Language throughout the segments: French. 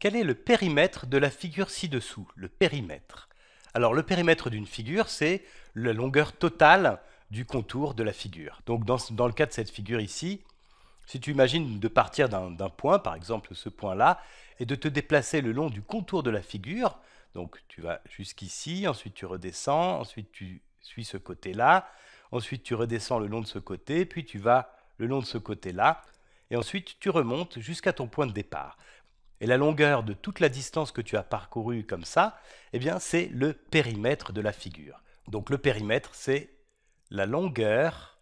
Quel est le périmètre de la figure ci-dessous Le périmètre. Alors le périmètre d'une figure, c'est la longueur totale du contour de la figure. Donc dans, le cas de cette figure ici, si tu imagines de partir d'un point, par exemple ce point-là, et de te déplacer le long du contour de la figure, donc tu vas jusqu'ici, ensuite tu redescends, ensuite tu suis ce côté-là, ensuite tu redescends le long de ce côté, puis tu vas le long de ce côté-là, et ensuite tu remontes jusqu'à ton point de départ. Et la longueur de toute la distance que tu as parcourue comme ça, eh bien, c'est le périmètre de la figure. Donc le périmètre, c'est la longueur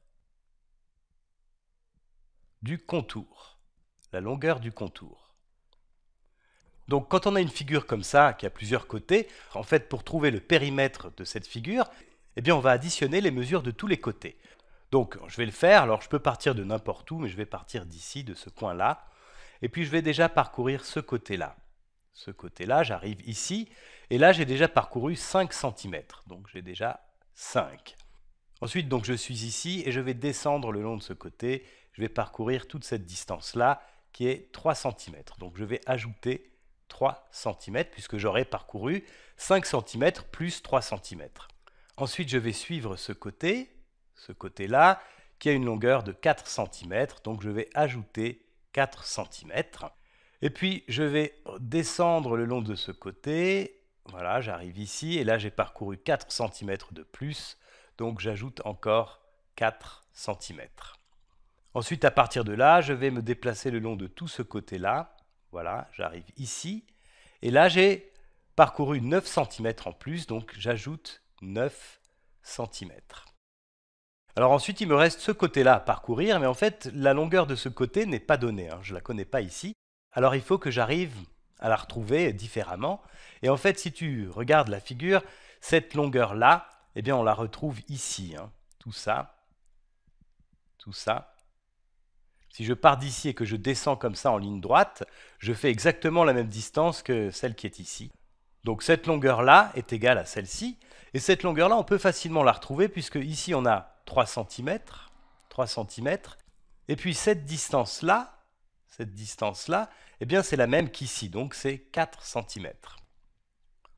du contour. La longueur du contour. Donc quand on a une figure comme ça, qui a plusieurs côtés, en fait, pour trouver le périmètre de cette figure, eh bien, on va additionner les mesures de tous les côtés. Donc je vais le faire, alors je peux partir de n'importe où, mais je vais partir d'ici, de ce coin-là. Et puis je vais déjà parcourir ce côté-là. Ce côté-là, j'arrive ici, et là j'ai déjà parcouru 5 cm, donc j'ai déjà 5. Ensuite, donc je suis ici et je vais descendre le long de ce côté, je vais parcourir toute cette distance-là qui est 3 cm. Donc je vais ajouter 3 cm puisque j'aurai parcouru 5 cm plus 3 cm. Ensuite, je vais suivre ce côté, ce côté-là, qui a une longueur de 4 cm, donc je vais ajouter 4 cm. Et puis je vais descendre le long de ce côté. Voilà, j'arrive ici et là j'ai parcouru 4 cm de plus. Donc j'ajoute encore 4 cm. Ensuite, à partir de là, je vais me déplacer le long de tout ce côté-là. Voilà, j'arrive ici. Et là, j'ai parcouru 9 cm en plus, donc j'ajoute 9 cm. Alors ensuite, il me reste ce côté-là à parcourir, mais en fait, la longueur de ce côté n'est pas donnée, hein. je ne la connais pas ici. Alors il faut que j'arrive à la retrouver différemment. Et en fait, si tu regardes la figure, cette longueur-là, eh bien, on la retrouve ici. Hein. Tout ça, tout ça. Si je pars d'ici et que je descends comme ça en ligne droite, je fais exactement la même distance que celle qui est ici. Donc cette longueur-là est égale à celle-ci. Et cette longueur-là, on peut facilement la retrouver puisque ici on a 3 cm, 3 cm. Et puis cette distance-là, cette distance-là, eh bien c'est la même qu'ici, donc c'est 4 cm.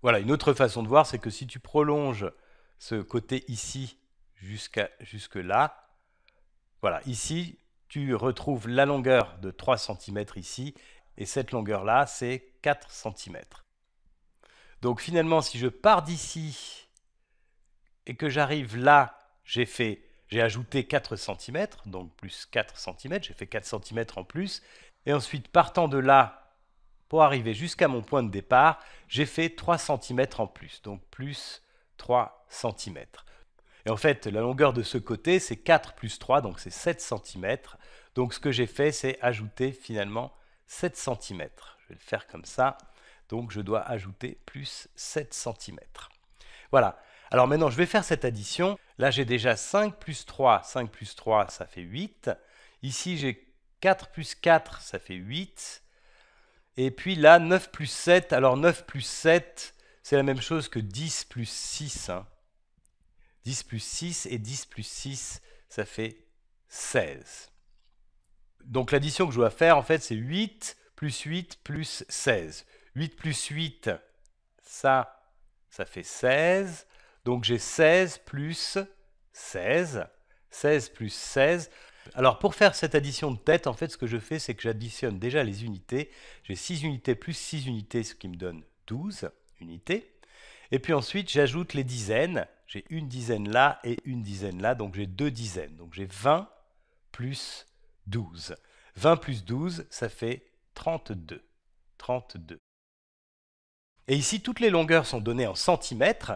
Voilà, une autre façon de voir, c'est que si tu prolonges ce côté ici jusqu'à jusque là, voilà, ici tu retrouves la longueur de 3 cm ici, et cette longueur-là, c'est 4 cm. Donc finalement, si je pars d'ici et que j'arrive là, j'ai fait, j'ai ajouté 4 cm, donc plus 4 cm, j'ai fait 4 cm en plus. Et ensuite, partant de là, pour arriver jusqu'à mon point de départ, j'ai fait 3 cm en plus, donc plus 3 cm. Et en fait, la longueur de ce côté, c'est 4 plus 3, donc c'est 7 cm. Donc ce que j'ai fait, c'est ajouter finalement 7 cm. Je vais le faire comme ça. Donc je dois ajouter plus 7 cm. Voilà. Alors maintenant, je vais faire cette addition. Là, j'ai déjà 5 plus 3. 5 plus 3, ça fait 8. Ici, j'ai 4 plus 4, ça fait 8. Et puis là, 9 plus 7. Alors 9 plus 7, c'est la même chose que 10 plus 6. 10 hein. plus 6 et 10 plus 6, ça fait 16. Donc l'addition que je dois faire, en fait, c'est 8 plus 8 plus 16. 8 plus 8, ça, ça fait 16. Donc j'ai 16 plus 16. 16 plus 16. Alors pour faire cette addition de tête, en fait, ce que je fais, c'est que j'additionne déjà les unités. J'ai 6 unités plus 6 unités, ce qui me donne 12 unités. Et puis ensuite, j'ajoute les dizaines. J'ai une dizaine là et une dizaine là, donc j'ai deux dizaines. Donc j'ai 20 plus 12. 20 plus 12, ça fait 32. 32. Et ici, toutes les longueurs sont données en centimètres.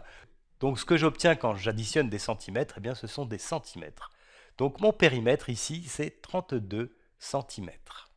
Donc ce que j'obtiens quand j'additionne des centimètres, eh bien, ce sont des centimètres. Donc mon périmètre ici, c'est 32 centimètres.